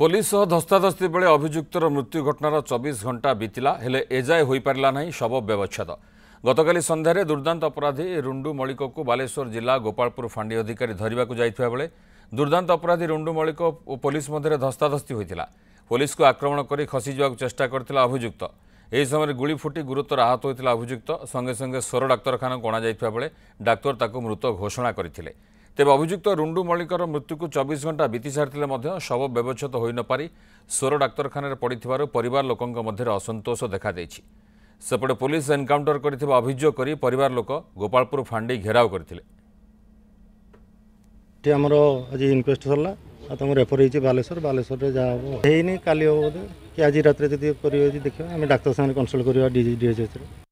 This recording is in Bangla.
পুলিশ সহ ধস্তাধস্তি বেড়ে অভিযুক্তর মৃত্যু ঘটনার চবিশ ঘণ্টা বিতিলা হলে এযায় হয়েপারা না শব ব্যবচ্ছেদ গতকাল সন্ধ্যায় দুর্দান্ত অপরাধী রুন্ডু মল্লিকু বালেশ্বর জেলা গোপালপুর ফাঁডি অধিকারী ধরা যাইথা বেড়ে দুর্দান্ত অপরাধী রুন্ডু মল্লিক ও পুলিশ মধ্যে ধস্তাধস্তি হয়েছিল পুলিশকে আক্রমণ করে খসি যাওয়া চেষ্টা করে অভিযুক্ত এই সময় গুড়ি ফুটি গুরুতর আহত হয়েছিল অভিযুক্ত সঙ্গে সঙ্গে সোর ডাক্তারখানা অণাযাই বেড়ে ডাক্তার তাকে মৃত ঘোষণা করে ତେବେ ଅଭିଯୁକ୍ତ ରୁଣ୍ଡୁ ମଳିକର ମୃତ୍ୟୁକୁ ଚବିଶ ଘଣ୍ଟା ବିତି ସାରିଥିଲେ ମଧ୍ୟ ଶବ ବ୍ୟବଚ୍ଛେଦ ହୋଇନପାରି ସୋର ଡାକ୍ତରଖାନାରେ ପଡ଼ିଥିବାରୁ ପରିବାର ଲୋକଙ୍କ ମଧ୍ୟରେ ଅସନ୍ତୋଷ ଦେଖାଦେଇଛି ସେପଟେ ପୋଲିସ ଏନକାଉଣ୍ଟର କରିଥିବା ଅଭିଯୋଗ କରି ପରିବାର ଲୋକ ଗୋପାଳପୁର ଫାଣ୍ଡି ଘେରାଉ କରିଥିଲେ ଏଠି ଆମର ଆଜି ଇନକ୍ୱେଷ୍ଟ ସରିଲା ଆଉ ତାଙ୍କୁ ରେଫର ହେଇଛି ବାଲେଶ୍ୱର ବାଲେଶ୍ୱରରେ ଯାହା ହେବ ହେଇନି କାଲି ହେବ ବୋଧେ କି ଆଜି ରାତିରେ ଯଦି କରିବେ ଯଦି ଦେଖିବା ଆମେ ଡାକ୍ତର ସାଙ୍ଗରେ କନସଲ୍ଟ କରିବା ଡିଏଚ୍ଏସ୍ରେ